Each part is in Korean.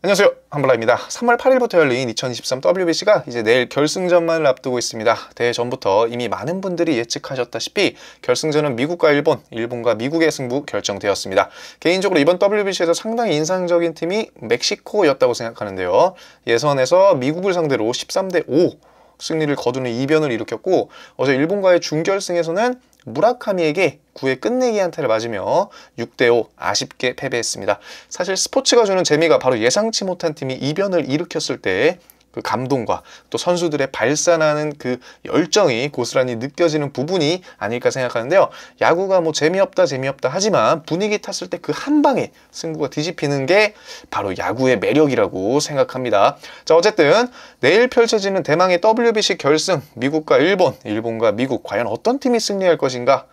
안녕하세요 한블라입니다 3월 8일부터 열린 2023 WBC가 이제 내일 결승전만을 앞두고 있습니다 대회 전부터 이미 많은 분들이 예측하셨다시피 결승전은 미국과 일본, 일본과 미국의 승부 결정되었습니다 개인적으로 이번 WBC에서 상당히 인상적인 팀이 멕시코였다고 생각하는데요 예선에서 미국을 상대로 13대 5 승리를 거두는 이변을 일으켰고 어제 일본과의 중결승에서는 무라카미에게 9회 끝내기 한타를 맞으며 6대5 아쉽게 패배했습니다. 사실 스포츠가 주는 재미가 바로 예상치 못한 팀이 이변을 일으켰을 때그 감동과 또 선수들의 발산하는 그 열정이 고스란히 느껴지는 부분이 아닐까 생각하는데요. 야구가 뭐 재미없다 재미없다 하지만 분위기 탔을 때 그 한 방에 승부가 뒤집히는 게 바로 야구의 매력이라고 생각합니다. 자 어쨌든 내일 펼쳐지는 대망의 WBC 결승 미국과 일본, 일본과 미국 과연 어떤 팀이 승리할 것인가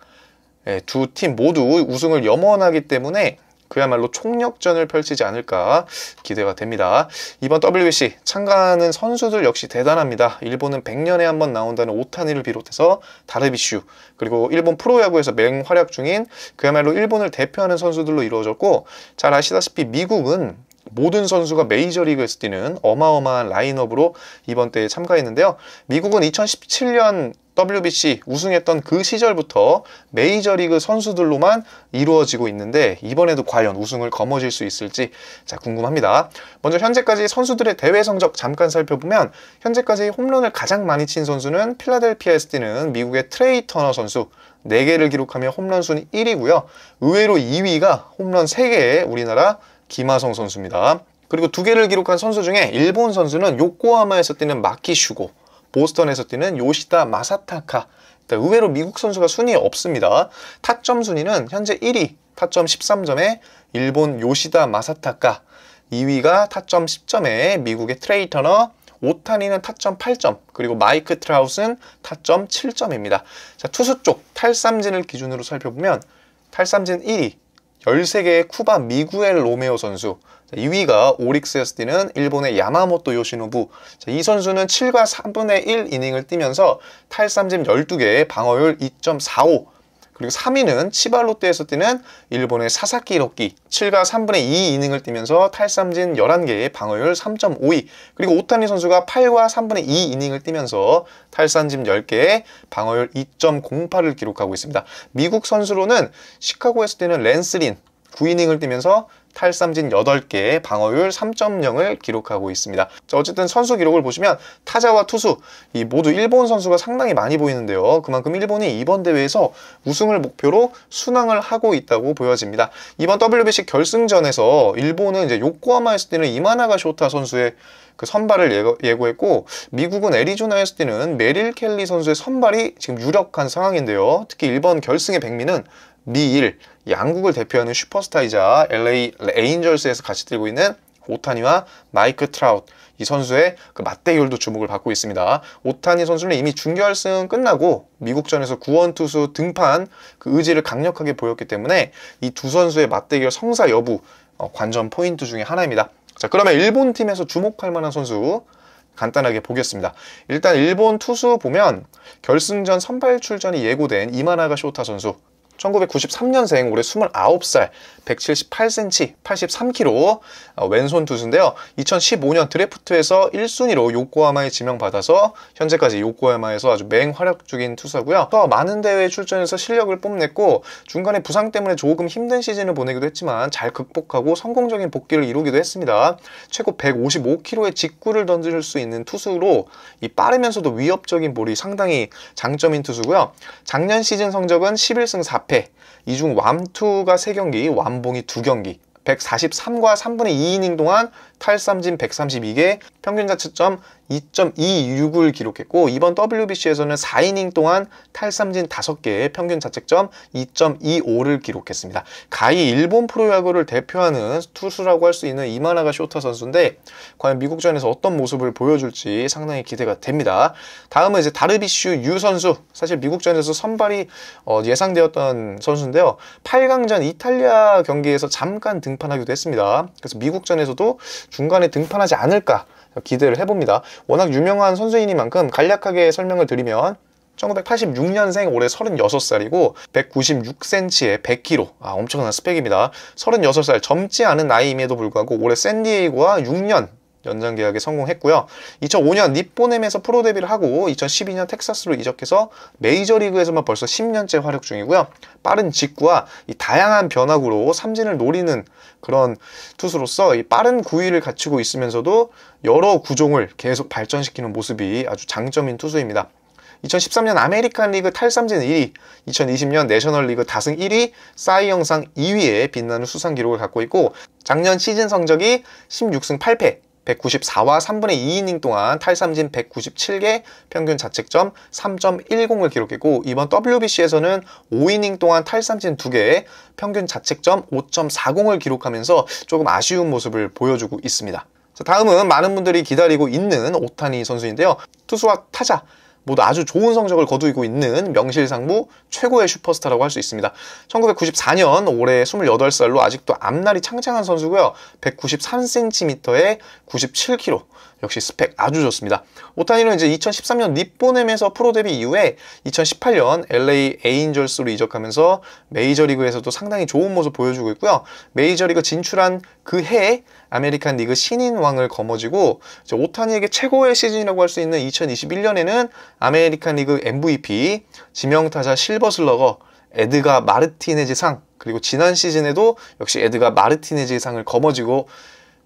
예, 두팀 모두 우승을 염원하기 때문에 그야말로 총력전을 펼치지 않을까 기대가 됩니다. 이번 WBC 참가하는 선수들 역시 대단합니다. 일본은 100년에 한 번 나온다는 오타니를 비롯해서 다르비슈 그리고 일본 프로야구에서 맹활약 중인 그야말로 일본을 대표하는 선수들로 이루어졌고 잘 아시다시피 미국은 모든 선수가 메이저리그에서 뛰는 어마어마한 라인업으로 이번 대회에 참가했는데요. 미국은 2017년 WBC 우승했던 그 시절부터 메이저리그 선수들로만 이루어지고 있는데 이번에도 과연 우승을 거머쥘 수 있을지 자 궁금합니다. 먼저 현재까지 선수들의 대회 성적 잠깐 살펴보면 현재까지 홈런을 가장 많이 친 선수는 필라델피아에서 뛰는 미국의 트레이 터너 선수 4개를 기록하며 홈런 순위 1위고요. 의외로 2위가 홈런 3개의 우리나라 김하성 선수입니다. 그리고 두 개를 기록한 선수 중에 일본 선수는 요코하마에서 뛰는 마키슈고, 보스턴에서 뛰는 요시다 마사타카, 의외로 미국 선수가 순위 없습니다. 타점 순위는 현재 1위 타점 13점에 일본 요시다 마사타카, 2위가 타점 10점에 미국의 트레이 터너, 오타니는 타점 8점, 그리고 마이크 트라우스는 타점 7점입니다. 자, 투수 쪽 탈삼진을 기준으로 살펴보면 탈삼진 1위, 1세개의 쿠바 미구엘 로메오 선수 자, 2위가 오릭스 SD는 일본의 야마모토 요시노부 자, 이 선수는 7과 3분의 1 이닝을 뛰면서 탈삼진 12개에 방어율 2.45 그리고 3위는 치발 롯데에서 뛰는 일본의 사사키 히로키 7과 3분의 2 이닝을 뛰면서 탈삼진 11개의 방어율 3.52 그리고 오타니 선수가 8과 3분의 2 이닝을 뛰면서 탈삼진 10개의 방어율 2.08을 기록하고 있습니다. 미국 선수로는 시카고에서 뛰는 랜스린 9이닝을 뛰면서 탈삼진 8개, 방어율 3.0을 기록하고 있습니다. 어쨌든 선수 기록을 보시면 타자와 투수 이 모두 일본 선수가 상당히 많이 보이는데요. 그만큼 일본이 이번 대회에서 우승을 목표로 순항을 하고 있다고 보여집니다. 이번 WBC 결승전에서 일본은 이제 요코하마에서 뛰는 이마나가 쇼타 선수의 그 선발을 예고, 했고 미국은 애리조나에서 뛰는 메릴 켈리 선수의 선발이 지금 유력한 상황인데요. 특히 일본 결승의 백미는 미일 양국을 대표하는 슈퍼스타이자 LA 레인절스에서 같이 뛰고 있는 오타니와 마이크 트라웃 우이 선수의 그 맞대결도 주목을 받고 있습니다. 오타니 선수는 이미 준결승 끝나고 미국전에서 구원 투수 등판 그 의지를 강력하게 보였기 때문에 이 두 선수의 맞대결 성사 여부 어, 관전 포인트 중에 하나입니다. 자 그러면 일본 팀에서 주목할 만한 선수 간단하게 보겠습니다. 일단 일본 투수 보면 결승전 선발 출전이 예고된 이마나가 쇼타 선수 1993년생 올해 29살 178cm 83kg 어, 왼손 투수인데요 2015년 드래프트에서 1순위로 요코하마에 지명받아서 현재까지 요코하마에서 아주 맹활약 중인 투수고요 또 많은 대회에 출전해서 실력을 뽐냈고 중간에 부상 때문에 조금 힘든 시즌을 보내기도 했지만 잘 극복하고 성공적인 복귀를 이루기도 했습니다 최고 155kg의 직구를 던질 수 있는 투수로 이 빠르면서도 위협적인 볼이 상당히 장점인 투수고요 작년 시즌 성적은 11승 4 4패, 이중 완투가 3경기, 완봉이 2경기 143과 3분의 2이닝 동안 탈삼진 132개, 평균 자책점 2.26을 기록했고 이번 WBC에서는 4이닝 동안 탈삼진 5개, 의 평균 자책점 2.25를 기록했습니다. 가히 일본 프로야구를 대표하는 투수라고 할 수 있는 이마나가 쇼타 선수인데 과연 미국전에서 어떤 모습을 보여줄지 상당히 기대가 됩니다. 다음은 이제 다르비슈 유 선수. 사실 미국전에서 선발이 어, 예상되었던 선수인데요. 8강전 이탈리아 경기에서 잠깐 등 등판하기도 했습니다. 그래서 미국전에서도 중간에 등판하지 않을까 기대를 해봅니다. 워낙 유명한 선수이니만큼 간략하게 설명을 드리면 1986년생 올해 36살이고 196cm에 100kg 아 엄청난 스펙입니다 36살 젊지 않은 나이임에도 불구하고 올해 샌디에이고와 6년 연장 계약에 성공했고요. 2005년 니포넴에서 프로 데뷔를 하고 2012년 텍사스로 이적해서 메이저리그에서만 벌써 10년째 활약 중이고요. 빠른 직구와 다양한 변화구로 삼진을 노리는 그런 투수로서 빠른 구위를 갖추고 있으면서도 여러 구종을 계속 발전시키는 모습이 아주 장점인 투수입니다. 2013년 아메리칸 리그 탈삼진 1위, 2020년 내셔널 리그 다승 1위, 사이영상 2위에 빛나는 수상 기록을 갖고 있고 작년 시즌 성적이 16승 8패, 194와 3분의 2이닝 동안 탈삼진 197개, 평균 자책점 3.10을 기록했고 이번 WBC에서는 5이닝 동안 탈삼진 2개, 평균 자책점 5.40을 기록하면서 조금 아쉬운 모습을 보여주고 있습니다. 자, 다음은 많은 분들이 기다리고 있는 오타니 선수인데요. 투수와 타자 모두 아주 좋은 성적을 거두고 있는 명실상부 최고의 슈퍼스타라고 할 수 있습니다. 1994년 올해 28살로 아직도 앞날이 창창한 선수고요. 193cm에 97kg, 역시 스펙 아주 좋습니다. 오타니는 이제 2013년 니포넴에서 프로 데뷔 이후에 2018년 LA 에인절스로 이적하면서 메이저리그에서도 상당히 좋은 모습 보여주고 있고요. 메이저리그 진출한 그 해에 아메리칸 리그 신인왕을 거머쥐고 오타니에게 최고의 시즌이라고 할 수 있는 2021년에는 아메리칸 리그 MVP, 지명타자 실버슬러거, 에드가 마르티네즈상 그리고 지난 시즌에도 역시 에드가 마르티네지 상을 거머쥐고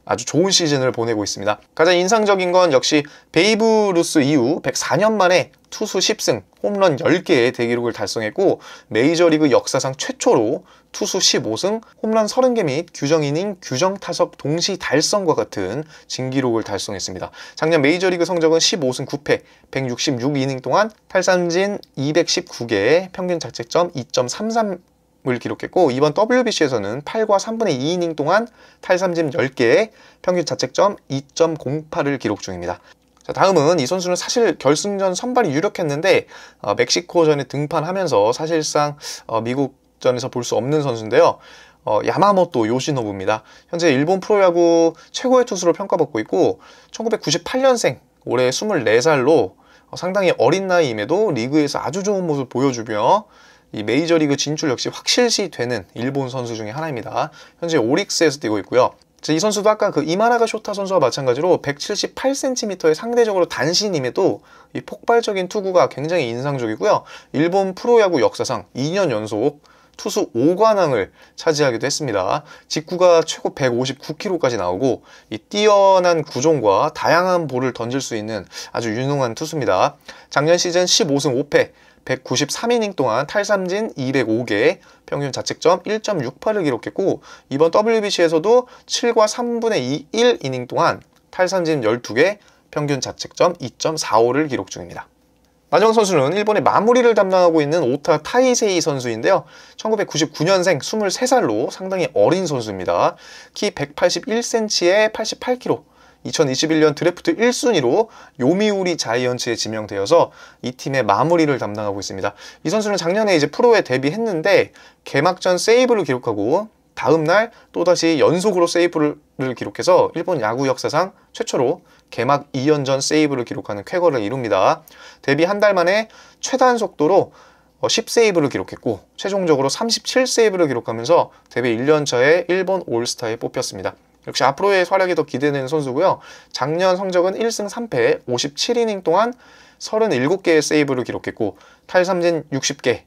아주 좋은 시즌을 보내고 있습니다. 가장 인상적인 건 역시 베이브 루스 이후 104년 만에 투수 10승, 홈런 10개의 대기록을 달성했고 메이저리그 역사상 최초로 투수 15승, 홈런 30개 및 규정 이닝, 규정 타석 동시 달성과 같은 진기록을 달성했습니다. 작년 메이저리그 성적은 15승 9패, 166이닝 동안 탈삼진 219개, 평균 자책점 2.33을 기록했고 이번 WBC에서는 8과 3분의 2이닝 동안 탈삼진 10개에 평균 자책점 2.08을 기록 중입니다. 자, 다음은 이 선수는 사실 결승전 선발이 유력했는데 어, 멕시코전에 등판하면서 사실상 어, 미국전에서 볼 수 없는 선수인데요. 어, 야마모토 요시노부입니다. 현재 일본 프로야구 최고의 투수로 평가받고 있고 1998년생 올해 24살로 어, 상당히 어린 나이임에도 리그에서 아주 좋은 모습 보여주며 이 메이저리그 진출 역시 확실시 되는 일본 선수 중에 하나입니다. 현재 오릭스에서 뛰고 있고요. 이 선수도 아까 그 이마나가 쇼타 선수와 마찬가지로 178cm의 상대적으로 단신임에도 이 폭발적인 투구가 굉장히 인상적이고요. 일본 프로야구 역사상 2년 연속 투수 5관왕을 차지하기도 했습니다. 직구가 최고 159km까지 나오고 이 뛰어난 구종과 다양한 볼을 던질 수 있는 아주 유능한 투수입니다. 작년 시즌 15승 5패 193이닝 동안 탈삼진 205개, 평균 자책점 1.68을 기록했고 이번 WBC에서도 7과 3분의 2, 1이닝 동안 탈삼진 12개, 평균 자책점 2.45를 기록 중입니다. 마지막 선수는 일본의 마무리를 담당하고 있는 오타 타이세이 선수인데요. 1999년생 23살로 상당히 어린 선수입니다. 키 181cm에 88kg, 2021년 드래프트 1순위로 요미우리 자이언츠에 지명되어서 이 팀의 마무리를 담당하고 있습니다. 이 선수는 작년에 이제 프로에 데뷔했는데 개막전 세이브를 기록하고 다음날 또다시 연속으로 세이브를 기록해서 일본 야구 역사상 최초로 개막 2연전 세이브를 기록하는 쾌거를 이룹니다. 데뷔 한 달 만에 최단 속도로 10세이브를 어, 기록했고 최종적으로 37세이브를 기록하면서 데뷔 1년 차에 일본 올스타에 뽑혔습니다. 역시 앞으로의 활약이 더 기대되는 선수고요. 작년 성적은 1승 3패 57이닝 동안 37개의 세이브를 기록했고 탈삼진 60개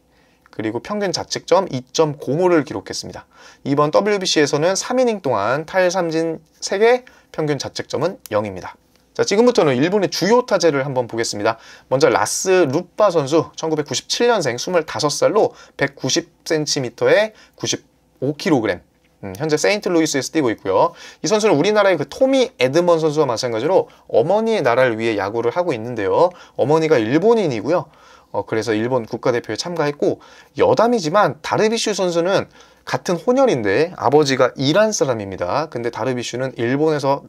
그리고 평균 자책점 2.05를 기록했습니다. 이번 WBC에서는 3이닝 동안 탈삼진 3개 평균 자책점은 0입니다. 자, 지금부터는 일본의 주요 타제를 한번 보겠습니다. 먼저 라스 루빠 선수, 1997년생 25살로 190cm에 95kg, 음, 현재 세인트루이스에서 뛰고 있고요. 이 선수는 우리나라의 그 토미 에드먼 선수와 마찬가지로 어머니의 나라를 위해 야구를 하고 있는데요. 어머니가 일본인이고요. 어, 그래서 일본 국가대표에 참가했고 여담이지만 다르비슈 선수는 같은 혼혈인데 아버지가 이란 사람입니다. 근데 다르비슈는 일본에서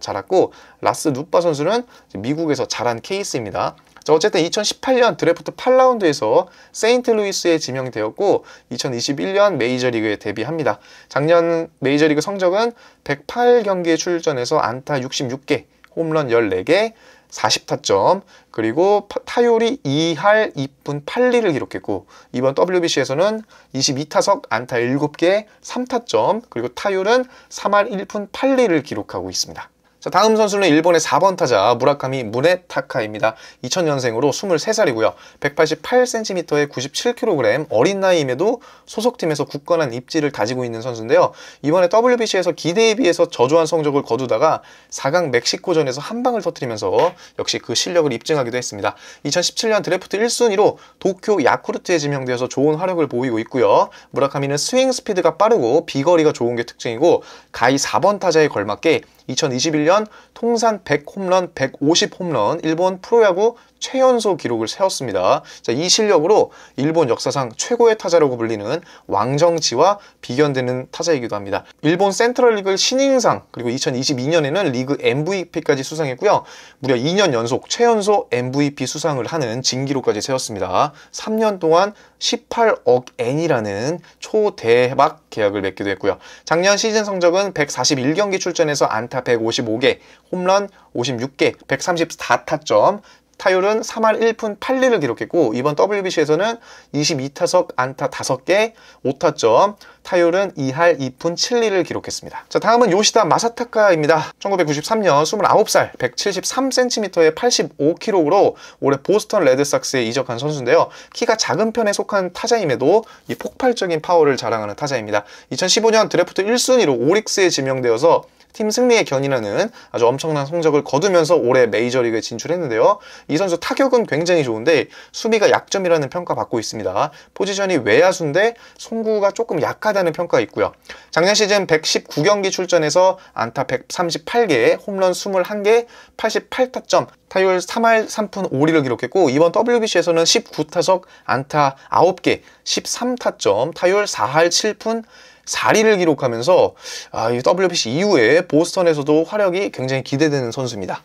자랐고 라스 누빠 선수는 미국에서 자란 케이스입니다. 자, 어쨌든 2018년 드래프트 8라운드에서 세인트루이스에 지명되었고 2021년 메이저리그에 데뷔합니다. 작년 메이저리그 성적은 108경기에 출전해서 안타 66개, 홈런 14개, 40타점, 그리고 타율이 2할 2푼 8리를 기록했고 이번 WBC에서는 22타석 안타 7개, 3타점, 그리고 타율은 3할 1푼 8리를 기록하고 있습니다. 자, 다음 선수는 일본의 4번 타자 무라카미 무네타카입니다. 2000년생으로 23살이고요. 188cm에 97kg 어린 나이임에도 소속팀에서 굳건한 입지를 가지고 있는 선수인데요. 이번에 WBC에서 기대에 비해서 저조한 성적을 거두다가 4강 멕시코전에서 한 방을 터뜨리면서 역시 그 실력을 입증하기도 했습니다. 2017년 드래프트 1순위로 도쿄 야쿠르트에 지명되어서 좋은 활약을 보이고 있고요. 무라카미는 스윙 스피드가 빠르고 비거리가 좋은 게 특징이고 가이 4번 타자에 걸맞게 2021년 통산 100 홈런, 150 홈런, 일본 프로야구 최연소 기록을 세웠습니다. 자, 이 실력으로 일본 역사상 최고의 타자라고 불리는 왕정치와 비견되는 타자이기도 합니다. 일본 센트럴 리그 신인상 그리고 2022년에는 리그 MVP까지 수상했고요. 무려 2년 연속 최연소 MVP 수상을 하는 진기록까지 세웠습니다. 3년 동안 18억 엔이라는 초대박 계약을 맺기도 했고요. 작년 시즌 성적은 141경기 출전해서 안타 155개, 홈런 56개, 134타점, 타율은 3할 1푼 8리를 기록했고 이번 WBC에서는 22타석 안타 5개 5타점 타율은 2할 2푼 7리를 기록했습니다. 자 다음은 요시다 마사타카입니다. 1993년 29살 173cm에 85kg로 으 올해 보스턴 레드삭스에 이적한 선수인데요. 키가 작은 편에 속한 타자임에도 이 폭발적인 파워를 자랑하는 타자입니다. 2015년 드래프트 1순위로 오릭스에 지명되어서 팀승리의견이라는 아주 엄청난 성적을 거두면서 올해 메이저리그에 진출했는데요. 이 선수 타격은 굉장히 좋은데 수비가 약점이라는 평가받고 있습니다. 포지션이 외야수인데 송구가 조금 약하다는 평가가 있고요. 작년 시즌 119경기 출전해서 안타 138개, 홈런 21개, 88타점, 타율 3할 3푼 5리를 기록했고 이번 WBC에서는 19타석, 안타 9개, 13타점, 타율 4할 7푼 4리를 기록하면서 아, 이 WBC 이후에 보스턴에서도 활약이 굉장히 기대되는 선수입니다.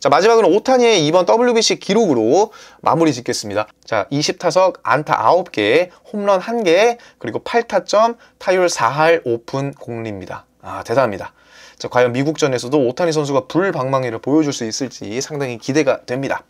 자 마지막으로 오타니의 이번 WBC 기록으로 마무리 짓겠습니다. 자 20타석 안타 9개, 홈런 1개, 그리고 8타점, 타율 4할 오픈 공리입니다. 아 대단합니다. 자 과연 미국전에서도 오타니 선수가 불방망이를 보여줄 수 있을지 상당히 기대가 됩니다.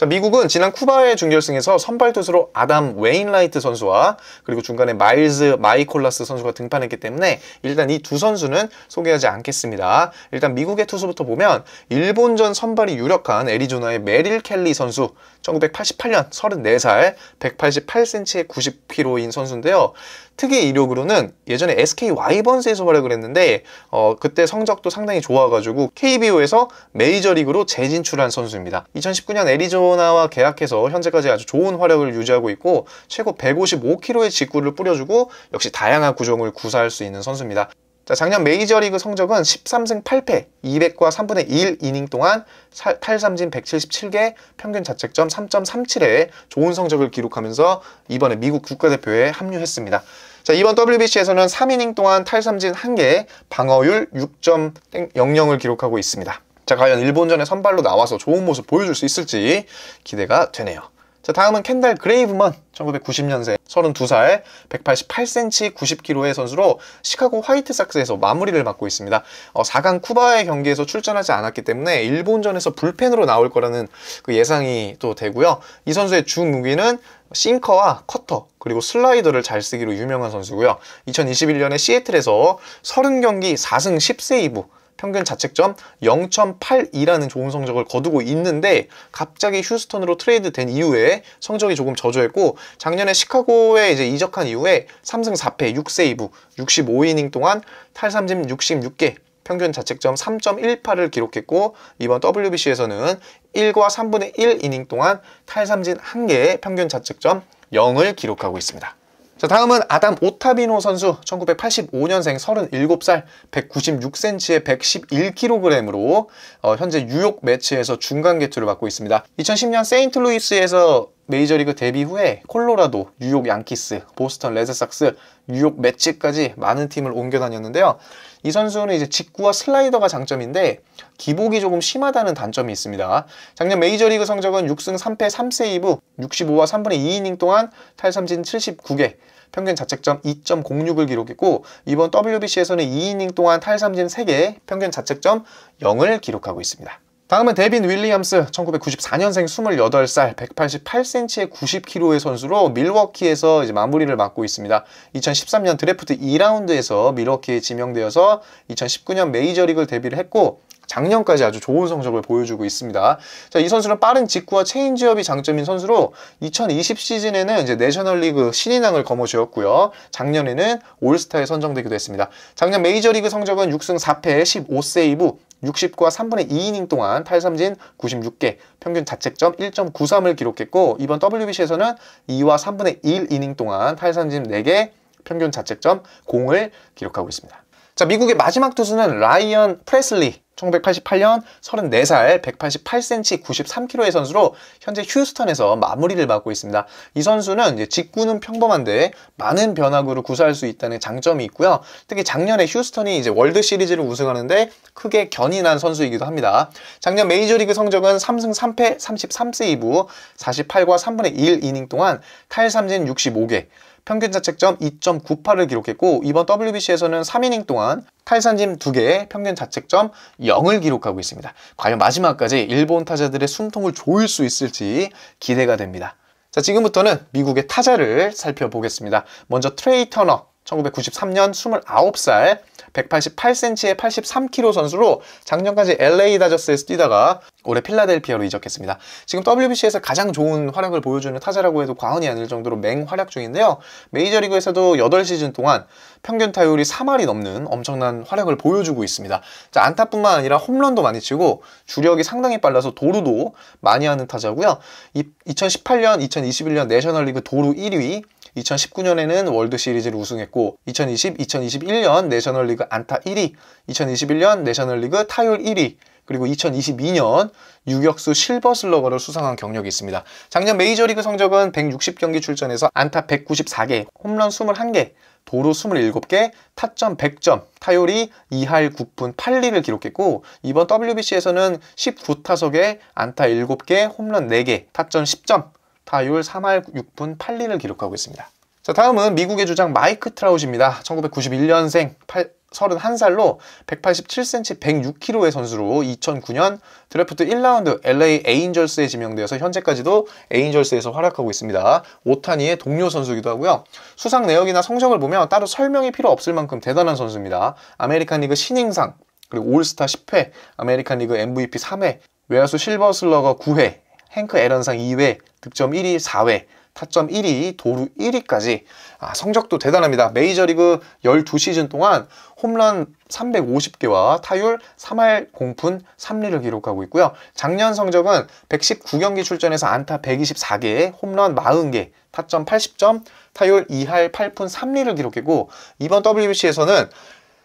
자, 미국은 지난 쿠바의 준결승에서 선발 투수로 아담 웨인라이트 선수와 그리고 중간에 마일즈 마이콜라스 선수가 등판했기 때문에 일단 이 두 선수는 소개하지 않겠습니다. 일단 미국의 투수부터 보면 일본전 선발이 유력한 애리조나의 메릴 켈리 선수 1988년 34살 188cm에 90kg인 선수인데요. 특의 이력으로는 예전에 SK 와이번스에서 활약을 했는데 어, 그때 성적도 상당히 좋아가지고 KBO에서 메이저리그로 재진출한 선수입니다. 2019년 애리조나와 계약해서 현재까지 아주 좋은 활약을 유지하고 있고 최고 155kg의 직구를 뿌려주고 역시 다양한 구종을 구사할 수 있는 선수입니다. 자, 작년 메이저리그 성적은 13승 8패, 200과 3분의 1 이닝 동안 8삼진 177개, 평균 자책점 3.37에 좋은 성적을 기록하면서 이번에 미국 국가대표에 합류했습니다. 자, 이번 WBC에서는 3이닝 동안 탈삼진 1개, 방어율 6.00을 기록하고 있습니다. 자, 과연 일본전에 선발로 나와서 좋은 모습 보여줄 수 있을지 기대가 되네요. 자 다음은 k 달 그레이브먼 1990년생 32살 188cm 90kg의 선수로 시카고 화이트삭스에서 마무리를 맡고 있습니다. 어, 4강 쿠바의 경기에서 출전하지 않았기 때문에 일본전에서 불펜으로 나올 거라는 그 예상이 또 되고요. 이 선수의 주 무기는 싱커와 커터 그리고 슬라이더를 잘 쓰기로 유명한 선수고요. 2021년에 시애틀에서 30경기 4승 10세이브 평균 자책점 0.82라는 좋은 성적을 거두고 있는데 갑자기 휴스턴으로 트레이드된 이후에 성적이 조금 저조했고 작년에 시카고에 이제 이적한 이후에 3승 4패 6세이브 65이닝 동안 탈삼진 66개 평균 자책점 3.18을 기록했고 이번 WBC에서는 1과 3분의 1 이닝 동안 탈삼진 1개의 평균 자책점 0을 기록하고 있습니다. 자 다음은 아담 오타비노 선수 1985년생 37살 196cm에 111kg으로 어, 현재 뉴욕 매치에서 중간 개투를받고 있습니다. 2010년 세인트루이스에서 메이저리그 데뷔 후에 콜로라도, 뉴욕 양키스, 보스턴 레드삭스, 뉴욕 매치까지 많은 팀을 옮겨 다녔는데요. 이 선수는 이제 직구와 슬라이더가 장점인데 기복이 조금 심하다는 단점이 있습니다. 작년 메이저리그 성적은 6승 3패 3세이브 65와 3분의 2이닝 동안 탈삼진 79개, 평균 자책점 2.06을 기록했고 이번 WBC에서는 2이닝 동안 탈삼진 3개, 평균 자책점 0을 기록하고 있습니다. 다음은 데빈 윌리엄스 1994년생 28살 188cm의 90kg의 선수로 밀워키에서 이제 마무리를 맡고 있습니다. 2013년 드래프트 2라운드에서 밀워키에 지명되어서 2019년 메이저리그 데뷔를 했고 작년까지 아주 좋은 성적을 보여주고 있습니다. 자, 이 선수는 빠른 직구와 체인지업이 장점인 선수로 2020 시즌에는 이제 내셔널리그 신인왕을 거머쥐었고요. 작년에는 올스타에 선정되기도 했습니다. 작년 메이저리그 성적은 6승 4패 15세이브 60과 3분의 2이닝 동안 탈삼진 96개, 평균 자책점 1.93을 기록했고 이번 WBC에서는 2와 3분의 1 이닝 동안 탈삼진 4개, 평균 자책점 0을 기록하고 있습니다. 자, 미국의 마지막 투수는 라이언 프레슬리 1988년 34살 188cm 93kg의 선수로 현재 휴스턴에서 마무리를 맡고 있습니다. 이 선수는 직구는 평범한데 많은 변화구를 구사할 수 있다는 장점이 있고요. 특히 작년에 휴스턴이 이제 월드 시리즈를 우승하는데 크게 견인한 선수이기도 합니다. 작년 메이저리그 성적은 3승 3패 33세이브 48과 3분의 1 이닝 동안 탈삼진 65개 평균 자책점 2.98을 기록했고 이번 WBC에서는 3이닝 동안 탈산짐 2개에 평균 자책점 0을 기록하고 있습니다. 과연 마지막까지 일본 타자들의 숨통을 조일 수 있을지 기대가 됩니다. 자 지금부터는 미국의 타자를 살펴보겠습니다. 먼저 트레이 터너 1993년 29살 188cm의 83kg 선수로 작년까지 LA 다저스에서 뛰다가 올해 필라델피아로 이적했습니다. 지금 WBC에서 가장 좋은 활약을 보여주는 타자라고 해도 과언이 아닐 정도로 맹활약 중인데요. 메이저리그에서도 8시즌 동안 평균 타율이 3할이 넘는 엄청난 활약을 보여주고 있습니다. 자, 안타뿐만 아니라 홈런도 많이 치고 주력이 상당히 빨라서 도루도 많이 하는 타자고요. 2018년, 2021년 내셔널리그 도루 1위, 2019년에는 월드시리즈를 우승했고 2020, 2021년 내셔널리그 안타 1위, 2021년 내셔널리그 타율 1위, 그리고 2022년 유격수 실버 슬러거를 수상한 경력이 있습니다. 작년 메이저리그 성적은 160경기 출전에서 안타 194개, 홈런 21개, 도루 27개, 타점 100점, 타율이 2할 9푼 8리를 기록했고 이번 WBC에서는 19타석에 안타 7개, 홈런 4개, 타점 10점, 타율 3할 6분 8리를 기록하고 있습니다. 자, 다음은 미국의 주장 마이크 트라우시입니다. 1991년생 8, 31살로 187cm 106kg의 선수로 2009년 드래프트 1라운드 LA 에인절스에 지명되어서 현재까지도 에인절스에서 활약하고 있습니다. 오타니의 동료 선수기도 이 하고요. 수상 내역이나 성적을 보면 따로 설명이 필요 없을 만큼 대단한 선수입니다. 아메리칸 리그 신인상, 그리고 올스타 10회, 아메리칸 리그 MVP 3회, 외야수 실버 슬러거 9회, 행크 에런상 2회, 득점 1위 4회, 타점 1위, 도루 1위까지 아, 성적도 대단합니다. 메이저리그 12시즌 동안 홈런 350개와 타율 3할 공푼 3리를 기록하고 있고요. 작년 성적은 119경기 출전에서 안타 124개, 홈런 40개, 타점 80점, 타율 2할 8푼 3리를 기록했고 이번 WBC에서는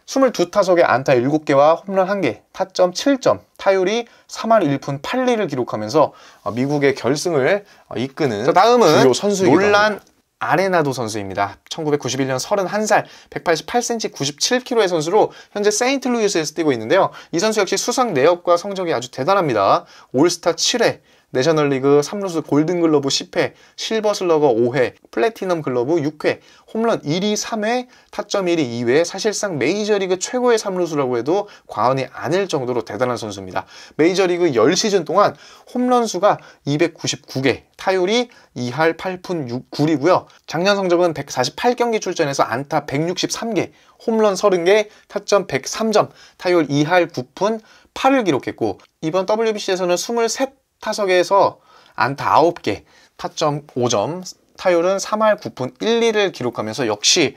22타석에 안타 7개와 홈런 1개, 타점 7점, 타율이 3할 1푼 8리를 기록하면서 어, 미국의 결승을 어, 이끄는 다음은 놀란 아레나도 선수입니다. 1991년 31살, 188cm, 97kg의 선수로 현재 세인트루이스에서 뛰고 있는데요. 이 선수 역시 수상 내역과 성적이 아주 대단합니다. 올스타 7회, 내셔널리그 3루수 골든글러브 10회, 실버슬러거 5회, 플래티넘 글러브 6회, 홈런 1위 3회, 타점 1위 2회, 사실상 메이저리그 최고의 3루수라고 해도 과언이 아닐 정도로 대단한 선수입니다. 메이저리그 10시즌 동안 홈런 수가 299개, 타율이 2할 8푼 6, 9리고요. 작년 성적은 148경기 출전해서 안타 163개, 홈런 30개, 타점 103점, 타율 2할 9푼 8을 기록했고 이번 WBC에서는 23 타석에서 안타 9개, 타점 5점, 타율은 3할 9푼 1 2를 기록하면서 역시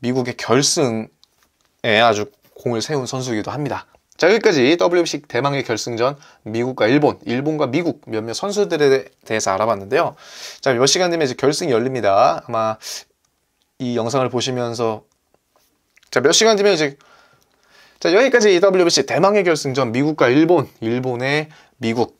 미국의 결승에 아주 공을 세운 선수이기도 합니다. 자 여기까지 WBC 대망의 결승전 미국과 일본, 일본과 미국 몇몇 선수들에 대해서 알아봤는데요. 자몇 시간 뒤면 이제 결승이 열립니다. 아마 이 영상을 보시면서 자몇 시간 뒤면 이제 자 여기까지 WBC 대망의 결승전 미국과 일본, 일본의 미국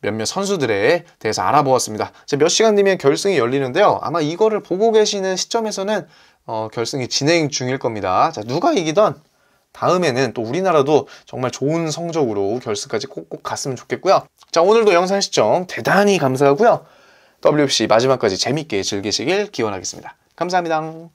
몇몇 선수들에 대해서 알아보았습니다. 이제 몇 시간 뒤면 결승이 열리는데요. 아마 이거를 보고 계시는 시점에서는 어, 결승이 진행 중일 겁니다. 자, 누가 이기던 다음에는 또 우리나라도 정말 좋은 성적으로 결승까지 꼭꼭 갔으면 좋겠고요. 자, 오늘도 영상 시청 대단히 감사하고요. WBC 마지막까지 재밌게 즐기시길 기원하겠습니다. 감사합니다.